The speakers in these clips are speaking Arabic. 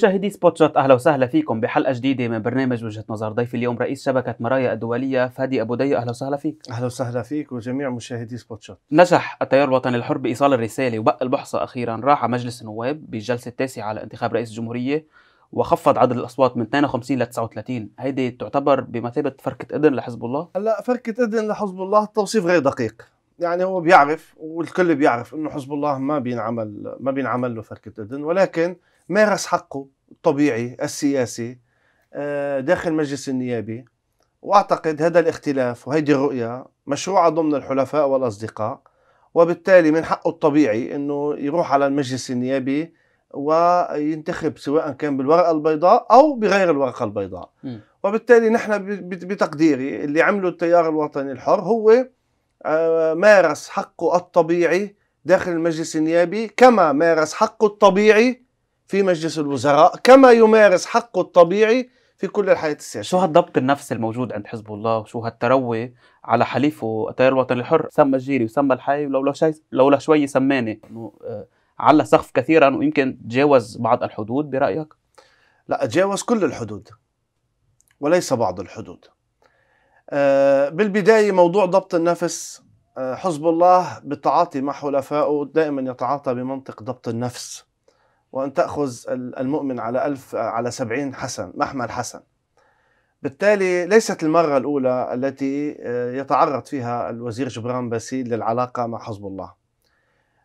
مشاهدي سبوت شوت اهلا وسهلا فيكم بحلقه جديده من برنامج وجهه نظر ضيف اليوم رئيس شبكه مرايا الدوليه فادي ابو دي اهلا وسهلا فيك اهلا وسهلا فيك وجميع مشاهدي سبوت شوت نجح التيار الوطني الحر بايصال الرساله وبقى البحصه اخيرا راح على مجلس النواب بالجلسه التاسعه لانتخاب رئيس الجمهوريه وخفض عدد الاصوات من 52 ل 39 هيدي تعتبر بمثابه فركه اذن لحزب الله هلا فركه اذن لحزب الله التوصيف غير دقيق يعني هو بيعرف والكل بيعرف انه حزب الله ما بينعمل ما بينعمل له فركه اذن ولكن مارس حقه الطبيعي السياسي آه، داخل مجلس النيابي واعتقد هذا الاختلاف وهيدي الرؤيه مشروعه ضمن الحلفاء والاصدقاء وبالتالي من حقه الطبيعي انه يروح على المجلس النيابي وينتخب سواء كان بالورقه البيضاء او بغير الورقه البيضاء م. وبالتالي نحن بتقديري اللي عمله التيار الوطني الحر هو آه، مارس حقه الطبيعي داخل المجلس النيابي كما مارس حقه الطبيعي في مجلس الوزراء كما يمارس حقه الطبيعي في كل الحياة السياسية شو هالضبط النفس الموجود عند حزب الله وشو هالتروي على حليفه التيار الوطني الحر سمى الجيري وسمى الحي ولولا شيء لولا شوي سماني آه، على سقف كثيرا ويمكن تجاوز بعض الحدود برأيك؟ لا تجاوز كل الحدود وليس بعض الحدود آه، بالبداية موضوع ضبط النفس آه، حزب الله بالتعاطي مع حلفائه دائما يتعاطى بمنطق ضبط النفس وأن تأخذ المؤمن على ألف على سبعين حسن محمل حسن بالتالي ليست المرة الأولى التي آه، يتعرض فيها الوزير جبران باسيل للعلاقة مع حزب الله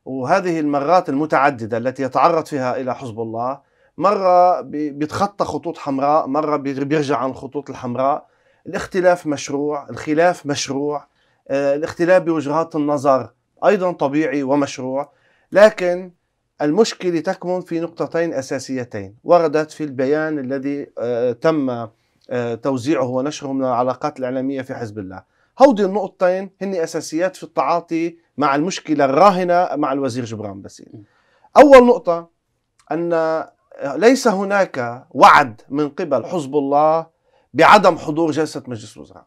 وهذه المرات المتعددة التي يتعرض فيها إلى حزب الله مرة بيتخطى خطوط حمراء مرة بيرجع عن الخطوط الحمراء الاختلاف مشروع الخلاف مشروع آه، الاختلاف بوجهات النظر أيضا طبيعي ومشروع لكن المشكلة تكمن في نقطتين أساسيتين وردت في البيان الذي آه، تم آه، توزيعه ونشره من العلاقات الإعلامية في حزب الله هودي النقطتين هن أساسيات في التعاطي مع المشكلة الراهنة مع الوزير جبران باسيل أول نقطة أن آه، ليس هناك وعد من قبل حزب الله بعدم حضور جلسة مجلس الوزراء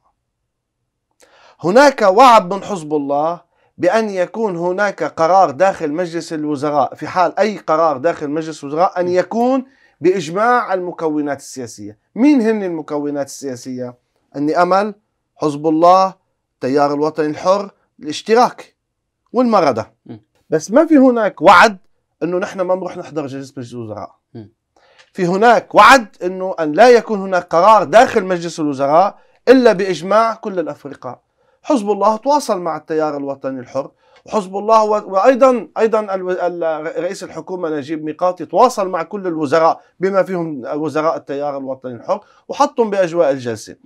هناك وعد من حزب الله بأن يكون هناك قرار داخل مجلس الوزراء في حال أي قرار داخل مجلس الوزراء أن يكون بإجماع المكونات السياسية مين هن المكونات السياسية؟ أني أمل حزب الله تيار الوطني الحر الاشتراك والمردة بس ما في هناك وعد أنه نحن ما نروح نحضر جلسة مجلس الوزراء في هناك وعد أنه أن لا يكون هناك قرار داخل مجلس الوزراء إلا بإجماع كل الأفرقاء حزب الله تواصل مع التيار الوطني الحر وحزب الله وايضا ايضا رئيس الحكومه نجيب ميقاتي تواصل مع كل الوزراء بما فيهم وزراء التيار الوطني الحر وحطهم باجواء الجلسه.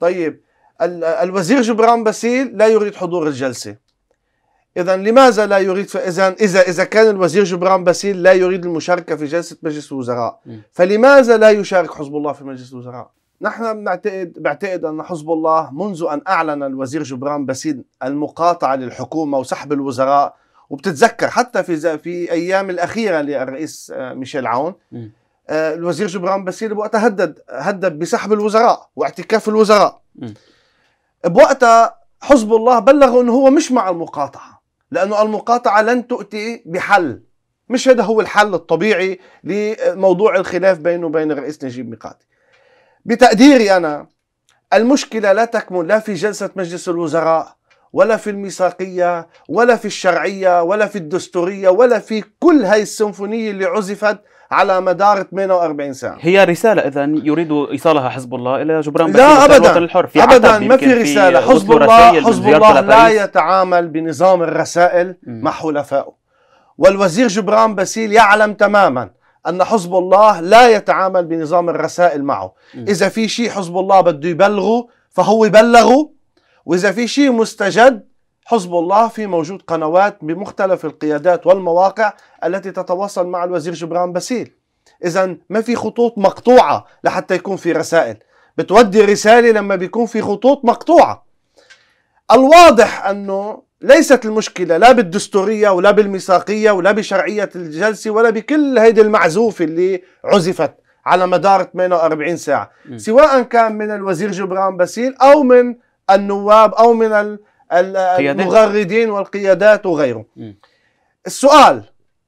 طيب الوزير جبران باسيل لا يريد حضور الجلسه. اذا لماذا لا يريد اذا اذا اذا كان الوزير جبران باسيل لا يريد المشاركه في جلسه مجلس الوزراء فلماذا لا يشارك حزب الله في مجلس الوزراء؟ نحن بنعتقد بعتقد ان حزب الله منذ ان اعلن الوزير جبران باسيل المقاطعه للحكومه وسحب الوزراء وبتتذكر حتى في في ايام الاخيره للرئيس آه، ميشيل عون آه، الوزير جبران باسيل بوقتها هدد هدد بسحب الوزراء واعتكاف الوزراء بوقتها حزب الله بلغوا انه هو مش مع المقاطعه لانه المقاطعه لن تؤتي بحل مش هذا هو الحل الطبيعي لموضوع الخلاف بينه وبين الرئيس نجيب ميقاتي بتقديري أنا المشكلة لا تكمن لا في جلسة مجلس الوزراء ولا في الميثاقية ولا في الشرعية ولا في الدستورية ولا في كل هاي السيمفونية اللي عزفت على مدار 48 ساعه هي رسالة إذا يريد إيصالها حزب الله إلى جبران لا أبدا الحر في أبدا ما في رسالة في حزب الله حزب الله لا يتعامل بنظام الرسائل م. مع حلفائه والوزير جبران باسيل يعلم تماما ان حزب الله لا يتعامل بنظام الرسائل معه م. اذا في شيء حزب الله بده يبلغه فهو بلغه واذا في شيء مستجد حزب الله في موجود قنوات بمختلف القيادات والمواقع التي تتواصل مع الوزير جبران باسيل اذا ما في خطوط مقطوعه لحتى يكون في رسائل بتودي رساله لما بيكون في خطوط مقطوعه الواضح انه ليست المشكلة لا بالدستورية ولا بالميثاقية ولا بشرعية الجلسة ولا بكل هيدي المعزوفة اللي عزفت على مدار 48 ساعة م. سواء كان من الوزير جبران باسيل أو من النواب أو من المغردين والقيادات وغيره م. السؤال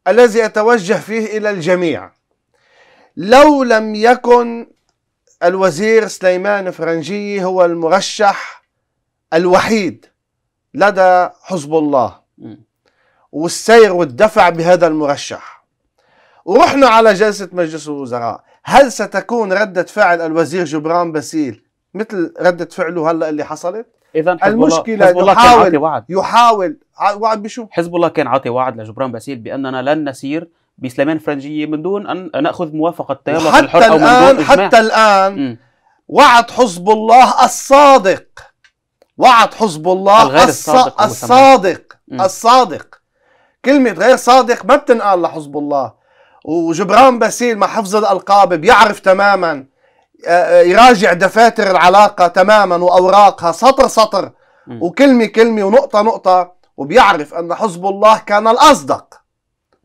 الذي أتوجه فيه إلى الجميع لو لم يكن الوزير سليمان فرنجي هو المرشح الوحيد لدى حزب الله والسير والدفع بهذا المرشح ورحنا على جلسة مجلس الوزراء هل ستكون ردة فعل الوزير جبران باسيل مثل ردة فعله هلا اللي حصلت؟ اذا المشكله حزب الله يحاول كان عاطي وعد يحاول وعد بشو؟ حزب الله كان عاطي وعد لجبران باسيل باننا لن نسير بسليمان فرنجيه من دون ان ناخذ موافقه تامه او من دون حتى الان حتى الان وعد حزب الله الصادق وعد حزب الله الغير الصادق الصادق, الصادق, الصادق كلمة غير صادق ما بتنقال لحزب الله وجبران باسيل مع حفظ الألقاب بيعرف تماما آه، آه، يراجع دفاتر العلاقة تماما وأوراقها سطر سطر وكلمة كلمة ونقطة نقطة وبيعرف أن حزب الله كان الأصدق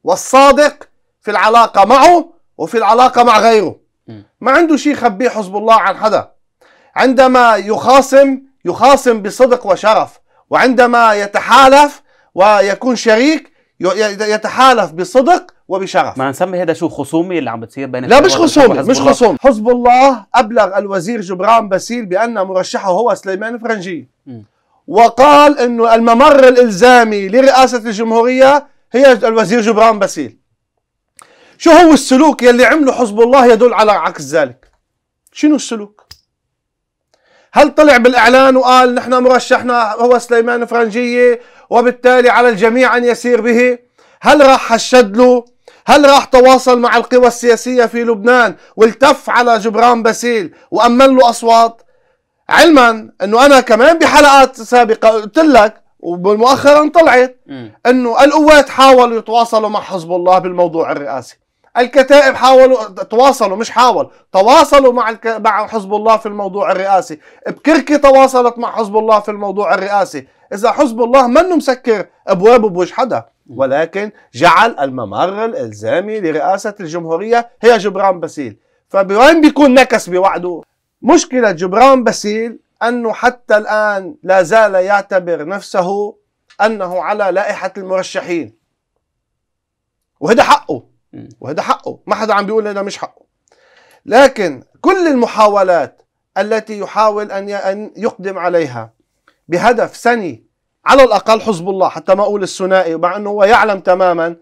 والصادق في العلاقة معه وفي العلاقة مع غيره ما عنده شيء يخبيه حزب الله عن حدا عندما يخاصم يخاصم بصدق وشرف وعندما يتحالف ويكون شريك يتحالف بصدق وبشرف ما نسمي هذا شو خصومي اللي عم بتصير بين لا مش خصومي مش خصوم حزب الله ابلغ الوزير جبران باسيل بان مرشحه هو سليمان فرنجي م. وقال انه الممر الالزامي لرئاسه الجمهوريه هي الوزير جبران باسيل شو هو السلوك يلي عمله حزب الله يدل على عكس ذلك شنو السلوك هل طلع بالاعلان وقال نحن مرشحنا هو سليمان فرنجيه وبالتالي على الجميع ان يسير به؟ هل راح حشد له؟ هل راح تواصل مع القوى السياسيه في لبنان والتف على جبران باسيل وامن له اصوات؟ علما انه انا كمان بحلقات سابقه قلت لك ومؤخرا طلعت انه القوات حاولوا يتواصلوا مع حزب الله بالموضوع الرئاسي الكتائب حاولوا تواصلوا مش حاول تواصلوا مع الك... مع حزب الله في الموضوع الرئاسي بكركي تواصلت مع حزب الله في الموضوع الرئاسي اذا حزب الله منه مسكر ابوابه بوجه حدا ولكن جعل الممر الالزامي لرئاسه الجمهوريه هي جبران باسيل فبوين بيكون نكس بوعده مشكله جبران باسيل انه حتى الان لا زال يعتبر نفسه انه على لائحه المرشحين وهذا حقه وهذا حقه ما حدا عم بيقول هذا مش حقه لكن كل المحاولات التي يحاول أن أن يقدم عليها بهدف سني على الأقل حزب الله حتى ما أقول الثنائي مع أنه هو يعلم تماما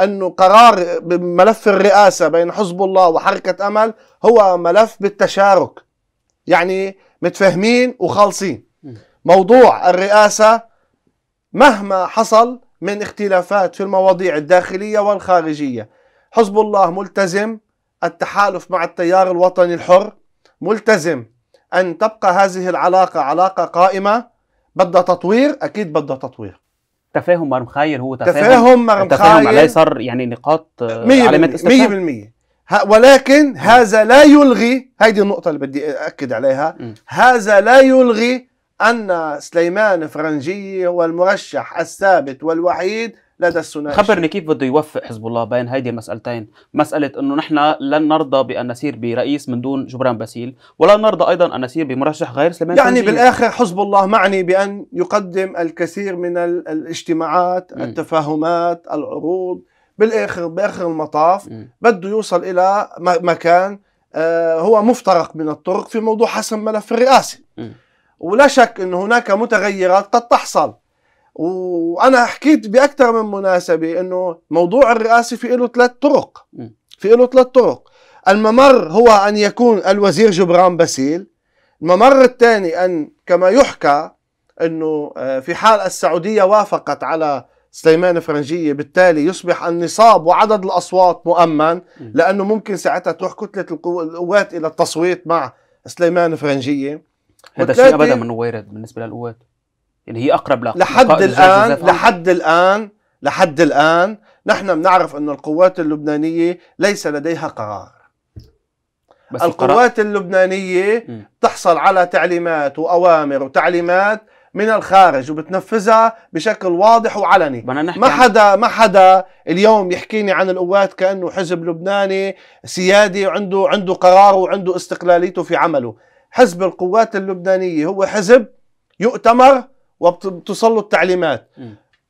أنه قرار بملف الرئاسة بين حزب الله وحركة أمل هو ملف بالتشارك يعني متفاهمين وخالصين موضوع الرئاسة مهما حصل من اختلافات في المواضيع الداخلية والخارجية حزب الله ملتزم التحالف مع التيار الوطني الحر ملتزم أن تبقى هذه العلاقة علاقة قائمة بدها تطوير أكيد بدها تطوير تفاهم مرم خير هو تفاهم تفاهم مرم خير عليه صار يعني نقاط آه، علامات استفهام 100% ولكن هذا لا يلغي هذه النقطة اللي بدي أكد عليها م. هذا لا يلغي أن سليمان فرنجي هو المرشح الثابت والوحيد لدى الثنائي خبرني كيف بده يوفق حزب الله بين هيدي المسألتين مسألة أنه نحن لن نرضى بأن نسير برئيس من دون جبران باسيل ولا نرضى أيضا أن نسير بمرشح غير سليمان يعني تنجيل. بالآخر حزب الله معني بأن يقدم الكثير من الاجتماعات م. التفاهمات العروض بالآخر بآخر المطاف م. بده يوصل إلى مكان آه، هو مفترق من الطرق في موضوع حسم ملف الرئاسي ولا شك أن هناك متغيرات قد تحصل وانا حكيت باكثر من مناسبه انه موضوع الرئاسه في له ثلاث طرق في له ثلاث طرق الممر هو ان يكون الوزير جبران باسيل الممر الثاني ان كما يحكى انه آه، في حال السعوديه وافقت على سليمان فرنجية بالتالي يصبح النصاب وعدد الأصوات مؤمن لأنه ممكن ساعتها تروح كتلة القوات إلى التصويت مع سليمان فرنجية هذا شيء أبدا من وارد بالنسبة للقوات اللي يعني هي اقرب لق... لحد الان لحد الان لحد الان نحن بنعرف انه القوات اللبنانيه ليس لديها قرار بس القوات القرار... اللبنانيه م. تحصل على تعليمات واوامر وتعليمات من الخارج وبتنفذها بشكل واضح وعلني ما حدا ما حدا اليوم يحكيني عن القوات كانه حزب لبناني سيادي وعنده عنده قراره وعنده استقلاليته في عمله حزب القوات اللبنانيه هو حزب يؤتمر وبتوصل له التعليمات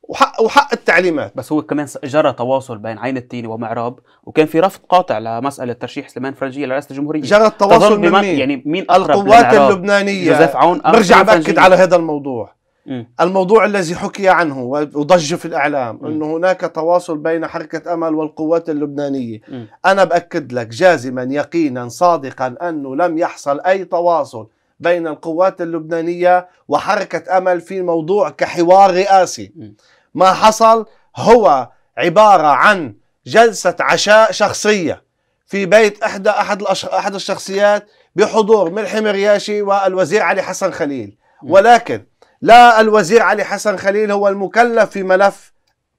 وحق وحق التعليمات بس هو كمان جرى تواصل بين عين التيني ومعراب وكان في رفض قاطع لمساله ترشيح سليمان فرنجيه لرئاسه الجمهوريه جرى التواصل من مين؟ يعني مين اقرب القوات اللبنانيه جوزيف عون برجع باكد على هذا الموضوع مم. الموضوع الذي حكي عنه وضج في الاعلام انه هناك تواصل بين حركه امل والقوات اللبنانيه مم. انا باكد لك جازما يقينا صادقا انه لم يحصل اي تواصل بين القوات اللبنانية وحركة أمل في موضوع كحوار رئاسي ما حصل هو عبارة عن جلسة عشاء شخصية في بيت إحدى أحد أحد الشخصيات بحضور ملحم رياشي والوزير علي حسن خليل ولكن لا الوزير علي حسن خليل هو المكلف في ملف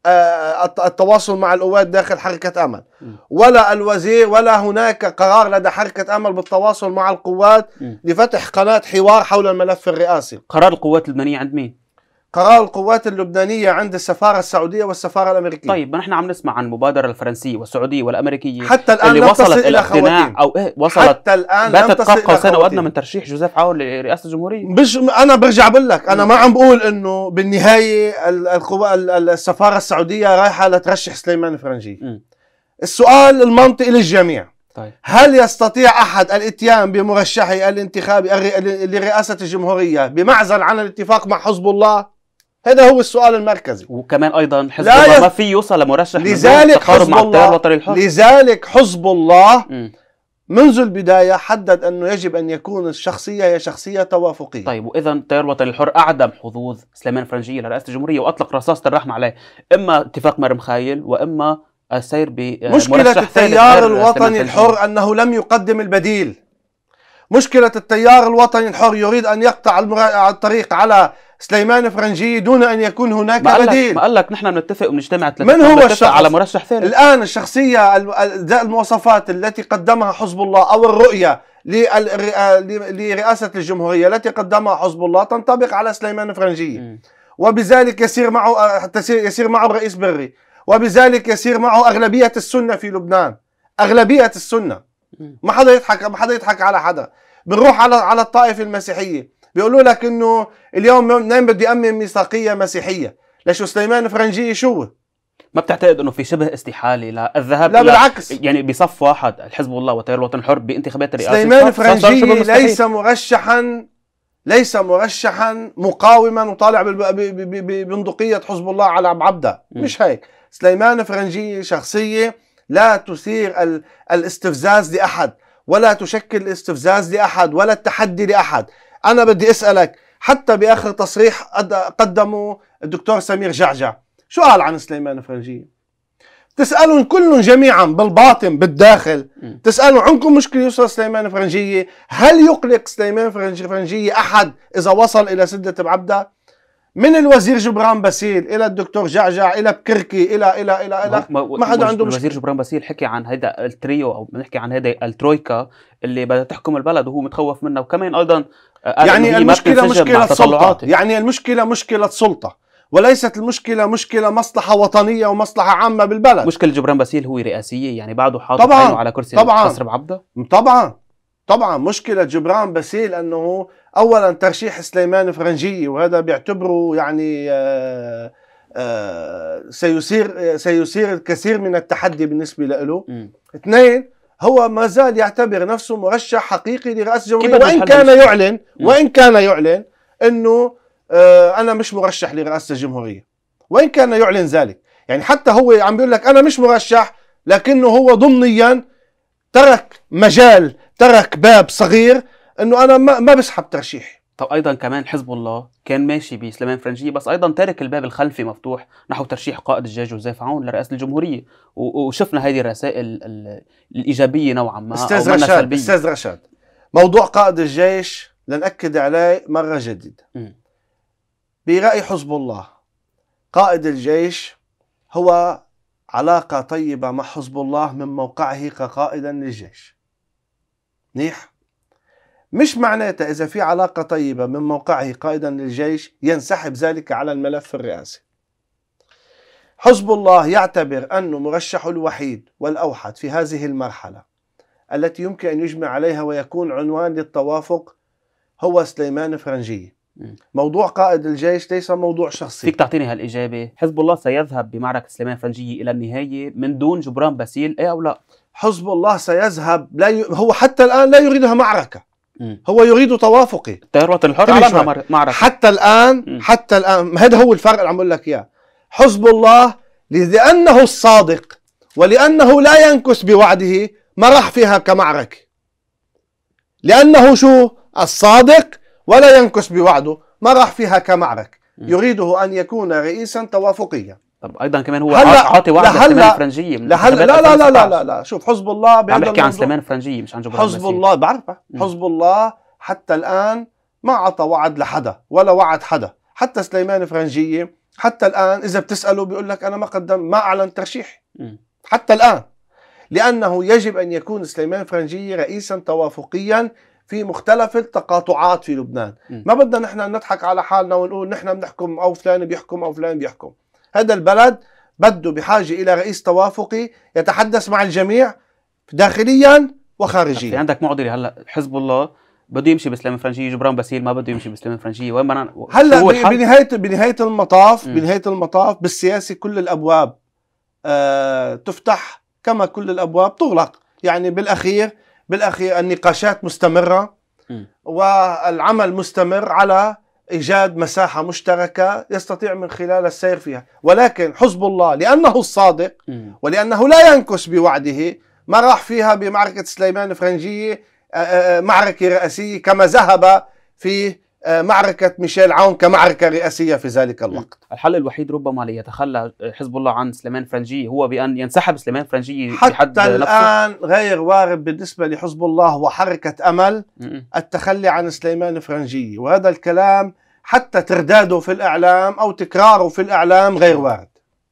آه، التواصل مع القوات داخل حركة أمل ولا الوزير ولا هناك قرار لدى حركة أمل بالتواصل مع القوات لفتح قناة حوار حول الملف الرئاسي قرار القوات اللبنانية عند مين؟ قرار القوات اللبنانية عند السفارة السعودية والسفارة الأمريكية طيب ما نحن عم نسمع عن المبادرة الفرنسية والسعودية والأمريكية حتى الآن اللي وصلت إلى اقتناع أو إيه وصلت حتى الآن باتت قاب قوسين سنة أدنى من ترشيح جوزيف عاور لرئاسة الجمهورية مش أنا برجع بقول لك أنا ما عم بقول إنه بالنهاية القوى السفارة السعودية رايحة لترشح سليمان الفرنجي م. السؤال المنطقي للجميع طيب. هل يستطيع احد الاتيان بمرشحه الانتخابي لرئاسه الجمهوريه بمعزل عن الاتفاق مع حزب الله؟ هذا هو السؤال المركزي وكمان ايضا حزب الله يف... ما في يوصل لمرشح لذلك حزب مع الله الحر. لذلك حزب الله منذ البداية حدد أنه يجب أن يكون الشخصية هي شخصية توافقية طيب وإذا التيار الوطني الحر أعدم حظوظ سليمان فرنجية لرئاسة الجمهورية وأطلق رصاصة الرحمة عليه إما اتفاق مرم خايل وإما السير ب آه، مشكلة التيار الوطني الحر أنه لم يقدم البديل مشكلة التيار الوطني الحر يريد أن يقطع الطريق على سليمان فرنجي دون ان يكون هناك ما بديل ما قال لك نحن بنتفق ثلاثه من هو الشخص على مرشح ثالث الان الشخصيه المواصفات التي قدمها حزب الله او الرؤيه لرئاسه الجمهوريه التي قدمها حزب الله تنطبق على سليمان فرنجي وبذلك يسير معه يسير معه الرئيس بري وبذلك يسير معه اغلبيه السنه في لبنان اغلبيه السنه ما حدا يضحك ما حدا يضحك على حدا بنروح على على الطائفه المسيحيه بيقولوا لك انه اليوم منين نعم بدي امن ميثاقيه مسيحيه ليش سليمان فرنجي شو ما بتعتقد انه في شبه استحاله للذهاب لا بالعكس يعني بصف واحد الحزب الله وتيار الوطن الحر بانتخابات الرئاسه سليمان فرنجي ليس مرشحا ليس مرشحا مقاوما وطالع ببندقيه حزب الله على عبده مش هيك سليمان فرنجي شخصيه لا تثير الاستفزاز لاحد ولا تشكل استفزاز لاحد ولا التحدي لاحد انا بدي اسالك حتى باخر تصريح قدمه الدكتور سمير جعجع شو قال عن سليمان فرنجيه تسالهم كلهم جميعا بالباطن بالداخل تسالوا عندكم مشكله يوصل سليمان فرنجيه هل يقلق سليمان فرنجيه احد اذا وصل الى سده بعبده من الوزير جبران باسيل الى الدكتور جعجع الى بكركي الى الى الى الى ما حدا عنده مشكله الوزير جبران باسيل حكي عن هذا التريو او بنحكي عن هذا الترويكا اللي بدها تحكم البلد وهو متخوف منها وكمان ايضا آه، يعني المشكلة مشكلة سلطة يعني المشكلة مشكلة سلطة وليست المشكلة مشكلة مصلحة وطنية ومصلحة عامة بالبلد مشكلة جبران باسيل هو رئاسية يعني بعده حاطط عينه على كرسي طبعا قصر بعبده طبعا طبعا مشكلة جبران باسيل أنه أولا ترشيح سليمان فرنجي وهذا بيعتبره يعني آه، آه، سيثير سيثير الكثير من التحدي بالنسبة له اثنين هو ما زال يعتبر نفسه مرشح حقيقي لرئاسه الجمهوريه وان كان يعلن وان كان يعلن انه آه انا مش مرشح لرئاسه الجمهوريه وان كان يعلن ذلك يعني حتى هو عم بيقول لك انا مش مرشح لكنه هو ضمنيا ترك مجال ترك باب صغير انه انا ما بسحب ترشيحي طب ايضا كمان حزب الله كان ماشي بسليمان فرنجي بس ايضا تارك الباب الخلفي مفتوح نحو ترشيح قائد الجيش جوزيف عون لرئاسه الجمهوريه وشفنا هذه الرسائل الايجابيه نوعا ما استاذ رشاد استاذ رشاد موضوع قائد الجيش لنأكد عليه مره جديده براي حزب الله قائد الجيش هو علاقه طيبه مع حزب الله من موقعه كقائدا للجيش منيح مش معناتها إذا في علاقة طيبة من موقعه قائدا للجيش ينسحب ذلك على الملف الرئاسي حزب الله يعتبر أنه مرشحه الوحيد والأوحد في هذه المرحلة التي يمكن أن يجمع عليها ويكون عنوان للتوافق هو سليمان فرنجية موضوع قائد الجيش ليس موضوع شخصي فيك تعطيني هالإجابة حزب الله سيذهب بمعركة سليمان فرنجية إلى النهاية من دون جبران باسيل أي أو لا حزب الله سيذهب لا ي... هو حتى الآن لا يريدها معركة هو يريد توافقي التيار الوطني الحر معركة حتى الآن حتى الآن هذا هو الفرق اللي عم اقول لك إياه حزب الله لأنه الصادق ولأنه لا ينكس بوعده ما راح فيها كمعركة لأنه شو الصادق ولا ينكس بوعده ما راح فيها كمعركة يريده أن يكون رئيسا توافقيا طب ايضا كمان هو هلا عاطي وعد لسليمان من لهلا لا لا, لا لا لا لا شوف حزب الله عم بحكي عن سليمان فرنجيه مش عن جبران حزب الله بعرف حزب الله حتى الان ما عطى وعد لحدا ولا وعد حدا حتى سليمان فرنجيه حتى الان اذا بتساله بيقول لك انا ما قدم ما اعلن ترشيحي حتى الان لانه يجب ان يكون سليمان فرنجيه رئيسا توافقيا في مختلف التقاطعات في لبنان م. ما بدنا نحن نضحك على حالنا ونقول نحن بنحكم او فلان بيحكم او فلان بيحكم هذا البلد بده بحاجة إلى رئيس توافقي يتحدث مع الجميع داخليا وخارجيا في عندك معضلة هلا حزب الله بده يمشي بسلام الفرنجية جبران باسيل ما بده يمشي بسلام الفرنجية وين بنا هلا بنهاية بنهاية المطاف م. بنهاية المطاف بالسياسة كل الأبواب آه تفتح كما كل الأبواب تغلق يعني بالأخير بالأخير النقاشات مستمرة م. والعمل مستمر على إيجاد مساحة مشتركة يستطيع من خلال السير فيها ولكن حزب الله لأنه الصادق ولأنه لا ينكس بوعده ما راح فيها بمعركة سليمان الفرنجية آه، آه، آه، معركة رئاسية كما ذهب في معركة ميشيل عون كمعركة رئاسية في ذلك الوقت الحل الوحيد ربما ليتخلى حزب الله عن سليمان فرنجي هو بأن ينسحب سليمان فرنجي حتى بحد الآن نفسه. غير وارد بالنسبة لحزب الله وحركة أمل التخلي عن سليمان فرنجي وهذا الكلام حتى ترداده في الإعلام أو تكراره في الإعلام غير وارد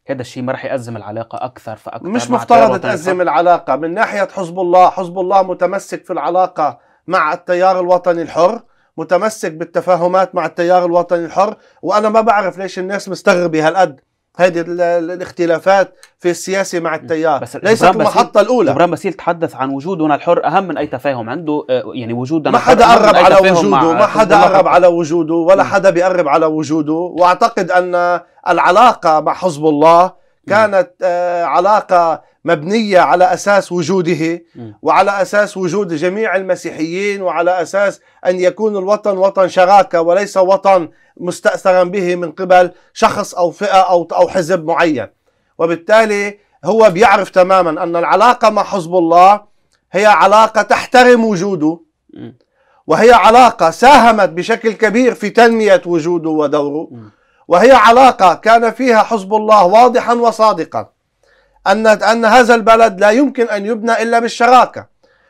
هذا الشيء ما راح يأزم العلاقة أكثر فأكثر مش مفترض تأزم العلاقة من ناحية حزب الله حزب الله متمسك في العلاقة مع التيار الوطني الحر متمسك بالتفاهمات مع التيار الوطني الحر وأنا ما بعرف ليش الناس مستغربة هالقد هذه الاختلافات في السياسه مع التيار بس ليست المحطه الاولى ابراهيم باسيل تحدث عن وجودنا الحر اهم من اي تفاهم عنده آه، يعني وجودنا ما حدا قرب على وجوده ما حدا قرب على وجوده ولا حدا بيقرب على وجوده واعتقد ان العلاقه مع حزب الله كانت آه، علاقه مبنيه على اساس وجوده وعلى اساس وجود جميع المسيحيين وعلى اساس ان يكون الوطن وطن شراكه وليس وطن مستأثرا به من قبل شخص أو فئة أو أو حزب معين وبالتالي هو بيعرف تماما أن العلاقة مع حزب الله هي علاقة تحترم وجوده وهي علاقة ساهمت بشكل كبير في تنمية وجوده ودوره وهي علاقة كان فيها حزب الله واضحا وصادقا أن أن هذا البلد لا يمكن أن يبنى إلا بالشراكة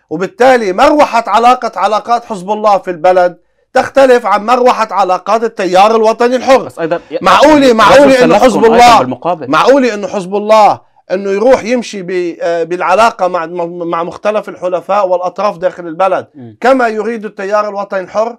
وبالتالي مروحة علاقة علاقات حزب الله في البلد تختلف عن مروحة علاقات التيار الوطني الحر بس أيضا معقولي معقولي إنه حزب الله معقولي إنه حزب الله انه يروح يمشي آه، بالعلاقه مع مع مختلف الحلفاء والاطراف داخل البلد م. كما يريد التيار الوطني الحر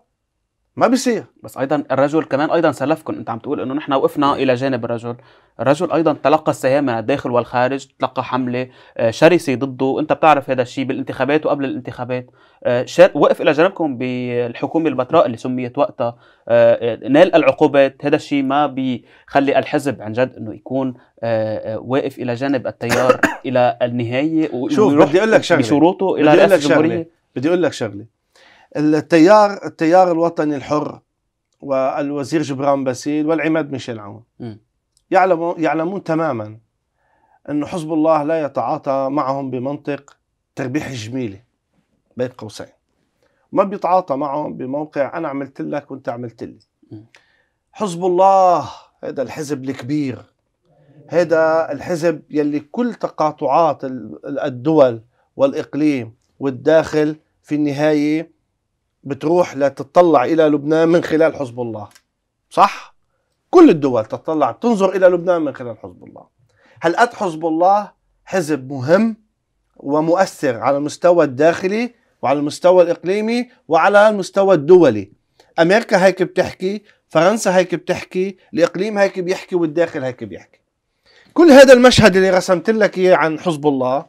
ما بيصير بس ايضا الرجل كمان ايضا سلفكم انت عم تقول انه نحن وقفنا الى جانب الرجل الرجل ايضا تلقى السهام من الداخل والخارج تلقى حمله آه، شرسه ضده انت بتعرف هذا الشيء بالانتخابات وقبل الانتخابات آه، وقف الى جانبكم بالحكومه البتراء اللي سميت وقتها آه، نال العقوبات هذا الشيء ما بيخلي الحزب عن جد انه يكون واقف الى جانب التيار الى النهايه شوف بدي اقول لك شغله بشروطه الى رئاسه الجمهوريه بدي اقول لك شغله التيار التيار الوطني الحر والوزير جبران باسيل والعماد ميشيل عون يعلمون يعلمون تماما أن حزب الله لا يتعاطى معهم بمنطق تربيح الجميلة بين قوسين ما بيتعاطى معهم بموقع أنا عملت لك وأنت عملت لي حزب الله هذا الحزب الكبير هذا الحزب يلي كل تقاطعات الدول والإقليم والداخل في النهاية بتروح لتتطلع إلى لبنان من خلال حزب الله صح؟ كل الدول تتطلع تنظر إلى لبنان من خلال حزب الله هل قد حزب الله حزب مهم ومؤثر على المستوى الداخلي وعلى المستوى الإقليمي وعلى المستوى الدولي أمريكا هيك بتحكي فرنسا هيك بتحكي الإقليم هيك بيحكي والداخل هيك بيحكي كل هذا المشهد اللي رسمت لك إياه عن حزب الله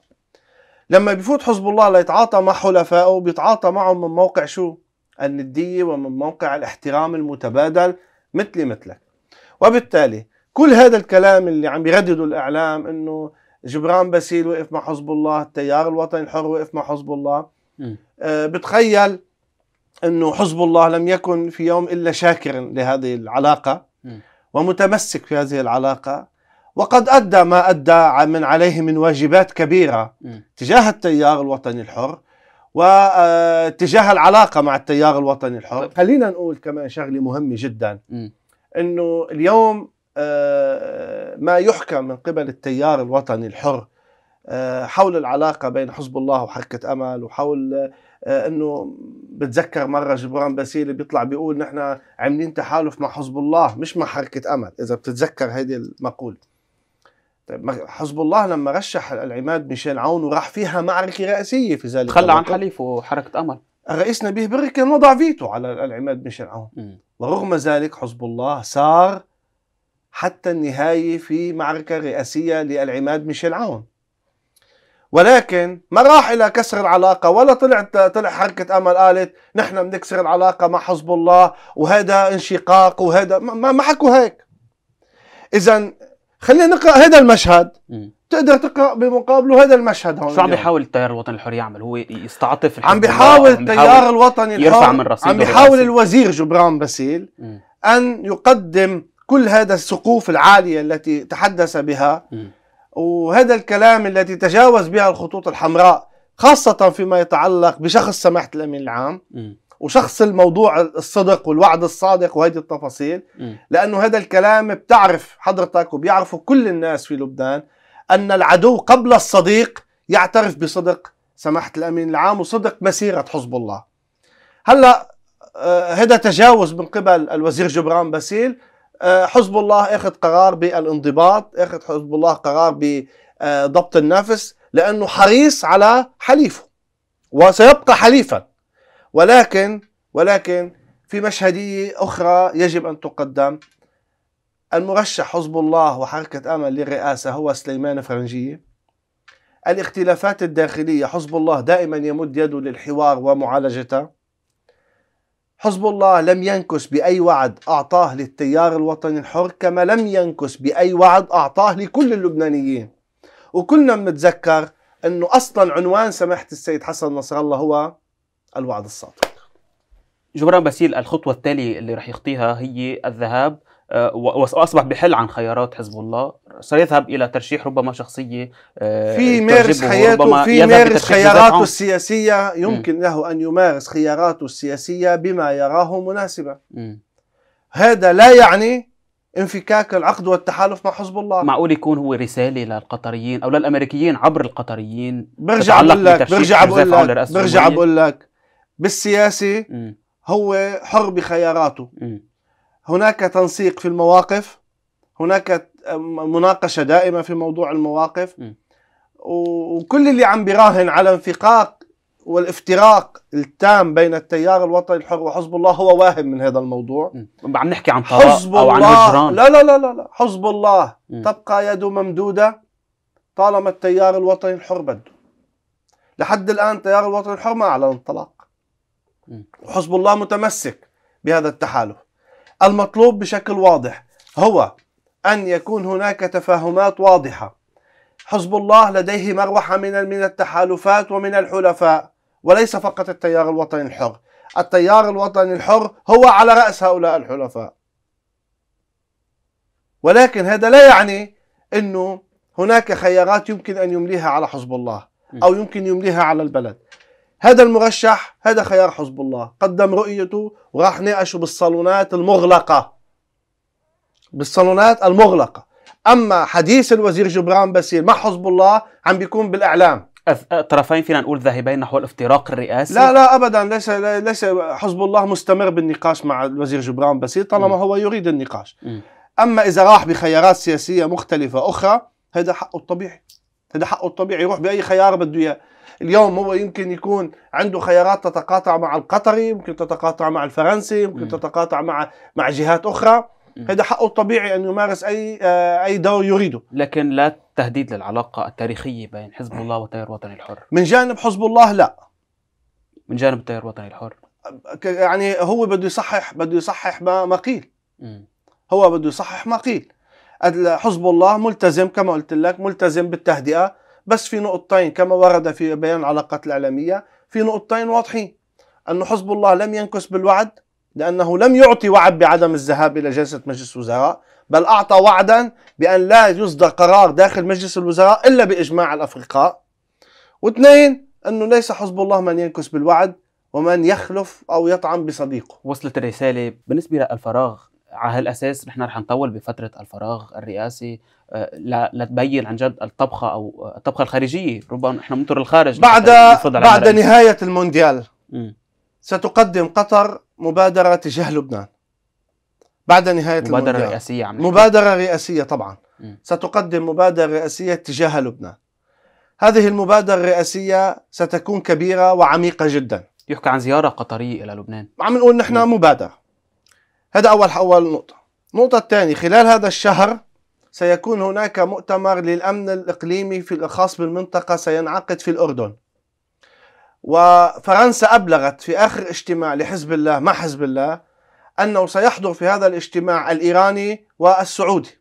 لما بيفوت حزب الله ليتعاطى مع حلفائه بيتعاطى معهم من موقع شو؟ الندية ومن موقع الاحترام المتبادل مثلي مثلك وبالتالي كل هذا الكلام اللي عم يردده الإعلام أنه جبران باسيل وقف مع حزب الله التيار الوطني الحر وقف مع حزب الله أه بتخيل أنه حزب الله لم يكن في يوم إلا شاكرا لهذه العلاقة م. ومتمسك في هذه العلاقة وقد أدى ما أدى من عليه من واجبات كبيرة تجاه التيار الوطني الحر وتجاه آه، العلاقة مع التيار الوطني الحر طيب. خلينا نقول كمان شغلة مهمة جدا أنه اليوم آه، ما يحكى من قبل التيار الوطني الحر آه، حول العلاقة بين حزب الله وحركة أمل وحول انه بتذكر مره جبران باسيلي بيطلع بيقول نحن عاملين تحالف مع حزب الله مش مع حركه امل اذا بتتذكر هيدي المقوله طيب حزب الله لما رشح العماد ميشيل عون وراح فيها معركه رئاسيه في ذلك تخلى عن حليفه حركه امل الرئيس نبيه بري كان وضع فيتو على العماد ميشيل عون م. ورغم ذلك حزب الله سار حتى النهايه في معركه رئاسيه للعماد ميشيل عون ولكن ما راح الى كسر العلاقه ولا طلع طلع حركه امل قالت نحن بنكسر العلاقه مع حزب الله وهذا انشقاق وهذا ما, ما حكوا هيك اذا خلينا نقرا هذا المشهد تقدر تقرا بمقابله هذا المشهد هون شو عم بيحاول التيار الوطني الحر يعمل هو يستعطف عم بيحاول التيار الوطني الحر يرفع من رصيده عم بيحاول الوزير جبران باسيل ان يقدم كل هذا السقوف العاليه التي تحدث بها م. وهذا الكلام التي تجاوز بها الخطوط الحمراء خاصه فيما يتعلق بشخص سماحه الامين العام م. وشخص الموضوع الصدق والوعد الصادق وهيدي التفاصيل لانه هذا الكلام بتعرف حضرتك وبيعرفوا كل الناس في لبنان ان العدو قبل الصديق يعترف بصدق سماحه الامين العام وصدق مسيره حزب الله هلا آه، هذا تجاوز من قبل الوزير جبران باسيل آه، حزب الله اخذ قرار بالانضباط اخذ حزب الله قرار بضبط النفس لانه حريص على حليفه وسيبقى حليفا ولكن ولكن في مشهدية أخرى يجب أن تقدم المرشح حزب الله وحركة أمل للرئاسة هو سليمان فرنجية الاختلافات الداخلية حزب الله دائما يمد يده للحوار ومعالجته حزب الله لم ينكس بأي وعد أعطاه للتيار الوطني الحر كما لم ينكس بأي وعد أعطاه لكل اللبنانيين وكلنا بنتذكر أنه أصلا عنوان سماحة السيد حسن نصر الله هو الوعد الصادق جبران باسيل الخطوة التالية اللي رح يخطيها هي الذهاب آه، واصبح بحل عن خيارات حزب الله سيذهب الى ترشيح ربما شخصيه آه، في مارس حياته في مارس خياراته السياسيه يمكن م. له ان يمارس خياراته السياسيه بما يراه مناسبا م. هذا لا يعني انفكاك العقد والتحالف مع حزب الله معقول يكون هو رساله للقطريين او للامريكيين عبر القطريين برجع بقول لك برجع بقول لك برجع بقول لك بالسياسه هو حر بخياراته هناك تنسيق في المواقف هناك مناقشه دائمه في موضوع المواقف وكل اللي عم بيراهن على انفقاق والافتراق التام بين التيار الوطني الحر وحزب الله هو واهم من هذا الموضوع عم نحكي عن طراء حزب او عن هجران لا لا لا لا حزب الله م. تبقى يده ممدوده طالما التيار الوطني الحر بده لحد الان التيار الوطني الحر ما اعلن الطلاق وحزب الله متمسك بهذا التحالف المطلوب بشكل واضح هو أن يكون هناك تفاهمات واضحة حزب الله لديه مروحة من من التحالفات ومن الحلفاء وليس فقط التيار الوطني الحر التيار الوطني الحر هو على رأس هؤلاء الحلفاء ولكن هذا لا يعني أنه هناك خيارات يمكن أن يمليها على حزب الله أو يمكن يمليها على البلد هذا المرشح هذا خيار حزب الله قدم رؤيته وراح ناقشه بالصالونات المغلقة بالصالونات المغلقة أما حديث الوزير جبران باسيل مع حزب الله عم بيكون بالإعلام طرفين فينا نقول ذاهبين نحو الافتراق الرئاسي لا لا ابدا ليس ليس حزب الله مستمر بالنقاش مع الوزير جبران باسيل طالما هو يريد النقاش م. اما اذا راح بخيارات سياسيه مختلفه اخرى هذا حقه الطبيعي هذا حقه الطبيعي يروح باي خيار بده اياه اليوم هو يمكن يكون عنده خيارات تتقاطع مع القطري يمكن تتقاطع مع الفرنسي يمكن تتقاطع مع مع جهات أخرى هذا حقه الطبيعي أن يمارس أي آه، أي دور يريده لكن لا تهديد للعلاقة التاريخية بين حزب الله والتيار الوطني الحر من جانب حزب الله لا من جانب التيار الوطني الحر يعني هو بده يصحح بده يصحح ما ما قيل هو بده يصحح ما قيل حزب الله ملتزم كما قلت لك ملتزم بالتهدئه بس في نقطتين كما ورد في بيان العلاقات الإعلامية في نقطتين واضحين أن حزب الله لم ينكس بالوعد لأنه لم يعطي وعد بعدم الذهاب إلى جلسة مجلس الوزراء بل أعطى وعدا بأن لا يصدر قرار داخل مجلس الوزراء إلا بإجماع الأفرقاء واثنين أنه ليس حزب الله من ينكس بالوعد ومن يخلف أو يطعن بصديقه وصلت الرسالة بالنسبة للفراغ على هالاساس نحن رح نطول بفتره الفراغ الرئاسي آه، لتبين عن جد الطبخه او آه، الطبخه الخارجيه ربما نحن منطر الخارج بعد بعد نهايه المونديال م. ستقدم قطر مبادره تجاه لبنان بعد نهايه مبادره المونديال. رئاسيه عم مبادره رئاسيه طبعا م. ستقدم مبادره رئاسيه تجاه لبنان هذه المبادره الرئاسيه ستكون كبيره وعميقه جدا يحكى عن زياره قطريه الى لبنان عم نقول نحن مبادره هذا أول أول نقطة النقطة الثانية خلال هذا الشهر سيكون هناك مؤتمر للأمن الإقليمي في الخاص بالمنطقة سينعقد في الأردن وفرنسا أبلغت في آخر اجتماع لحزب الله مع حزب الله أنه سيحضر في هذا الاجتماع الإيراني والسعودي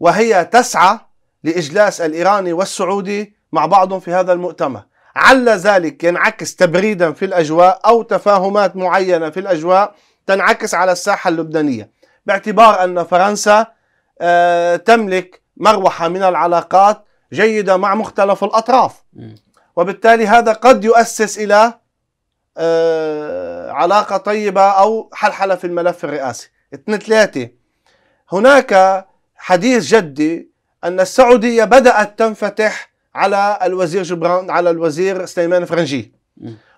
وهي تسعى لإجلاس الإيراني والسعودي مع بعضهم في هذا المؤتمر على ذلك ينعكس تبريدا في الأجواء أو تفاهمات معينة في الأجواء تنعكس على الساحة اللبنانية باعتبار أن فرنسا آه، تملك مروحة من العلاقات جيدة مع مختلف الأطراف وبالتالي هذا قد يؤسس إلى آه، علاقة طيبة أو حلحلة في الملف الرئاسي اثنين ثلاثة هناك حديث جدي أن السعودية بدأت تنفتح على الوزير جبران على الوزير سليمان فرنجي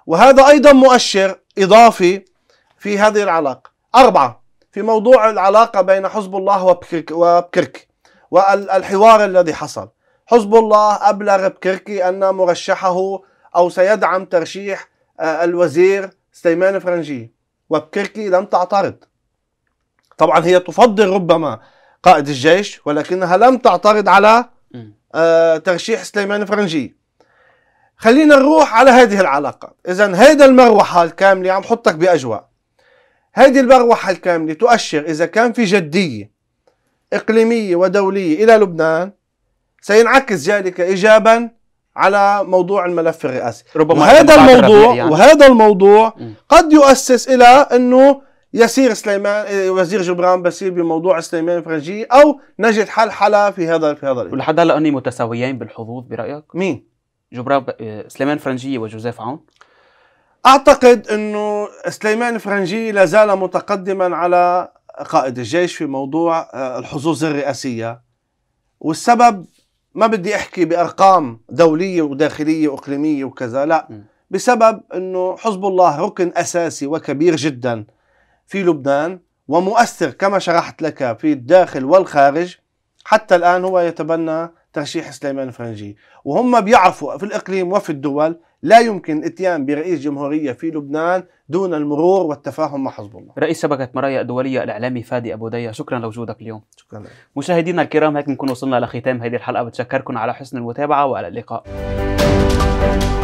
وهذا أيضا مؤشر إضافي في هذه العلاقة أربعة في موضوع العلاقة بين حزب الله وبكرك, وبكرك والحوار الذي حصل حزب الله أبلغ بكركي أن مرشحه أو سيدعم ترشيح آه، الوزير سليمان فرنجي وبكركي لم تعترض طبعا هي تفضل ربما قائد الجيش ولكنها لم تعترض على آه، ترشيح سليمان فرنجي خلينا نروح على هذه العلاقة إذا هيدا المروحة الكاملة عم حطك بأجواء هذه البغوحة الكاملة تؤشر إذا كان في جدية إقليمية ودولية إلى لبنان سينعكس ذلك إيجابا على موضوع الملف الرئاسي ربما وهذا الموضوع يعني. وهذا الموضوع م. قد يؤسس إلى أنه يسير سليمان إيه، وزير جبران بسير بموضوع سليمان فرنجي أو نجد حل حلا في هذا في هذا ولحد هلا أني متساويين بالحظوظ برأيك؟ مين؟ جبران ب... إيه، سليمان فرنجية وجوزيف عون اعتقد انه سليمان فرنجي لا زال متقدما على قائد الجيش في موضوع آه، الحظوظ الرئاسيه والسبب ما بدي احكي بارقام دوليه وداخليه واقليميه وكذا لا بسبب انه حزب الله ركن اساسي وكبير جدا في لبنان ومؤثر كما شرحت لك في الداخل والخارج حتى الان هو يتبنى ترشيح سليمان فرنجي وهم بيعرفوا في الاقليم وفي الدول لا يمكن الاتيان برئيس جمهورية في لبنان دون المرور والتفاهم مع حزب الله رئيس شبكة مرايا الدولية الإعلامي فادي أبو ديا شكرا لوجودك اليوم شكرا لك. مشاهدينا الكرام هيك بنكون وصلنا لختام هذه الحلقة بتشكركم على حسن المتابعة وإلى اللقاء